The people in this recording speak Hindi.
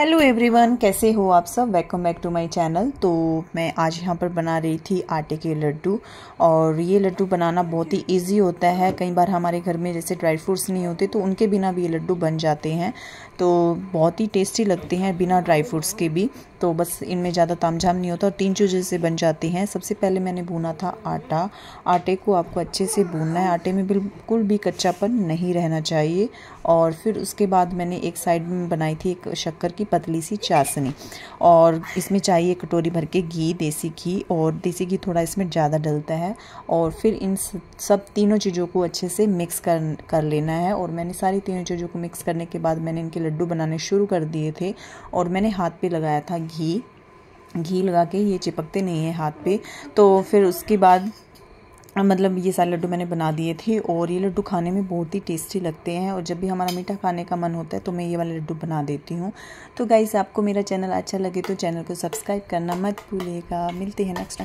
हेलो एवरीवन कैसे हो आप सब welcome back to my channel तो मैं आज यहाँ पर बना रही थी आटे के लड्डू और ये लड्डू बनाना बहुत ही इजी होता है कई बार हमारे घर में जैसे ड्राई फ्रूट्स नहीं होते तो उनके बिना भी ये लड्डू बन जाते हैं तो बहुत ही टेस्टी लगते हैं बिना ड्राई फ्रूट्स के भी तो बस इनमें ज़्यादा तामझाम नहीं होता और तीन चूजे से बन जाते हैं सबसे पहले मैंने भूना था आटा आटे को आपको अच्छे से भूनना है आटे में बिल्कुल भी कच्चापन नहीं रहना चाहिए और फिर उसके बाद मैंने एक साइड में बनाई थी एक शक्कर की पतली सी चाशनी और इसमें चाहिए कटोरी भर के घी देसी घी और देसी घी थोड़ा इसमें ज़्यादा डलता है और फिर इन सब तीनों चीज़ों को अच्छे से मिक्स कर कर लेना है और मैंने सारी तीनों चीज़ों को मिक्स करने के बाद मैंने इनके लड्डू बनाने शुरू कर दिए थे और मैंने हाथ पे लगाया था घी घी लगा के ये चिपकते नहीं है हाथ पे तो फिर उसके बाद मतलब ये सारे लड्डू मैंने बना दिए थे और ये लड्डू खाने में बहुत ही टेस्टी लगते हैं और जब भी हमारा मीठा खाने का मन होता है तो मैं ये वाले लड्डू बना देती हूँ तो गाइस आपको मेरा चैनल अच्छा लगे तो चैनल को सब्सक्राइब करना मत भूलिएगा मिलते हैं नेक्स्ट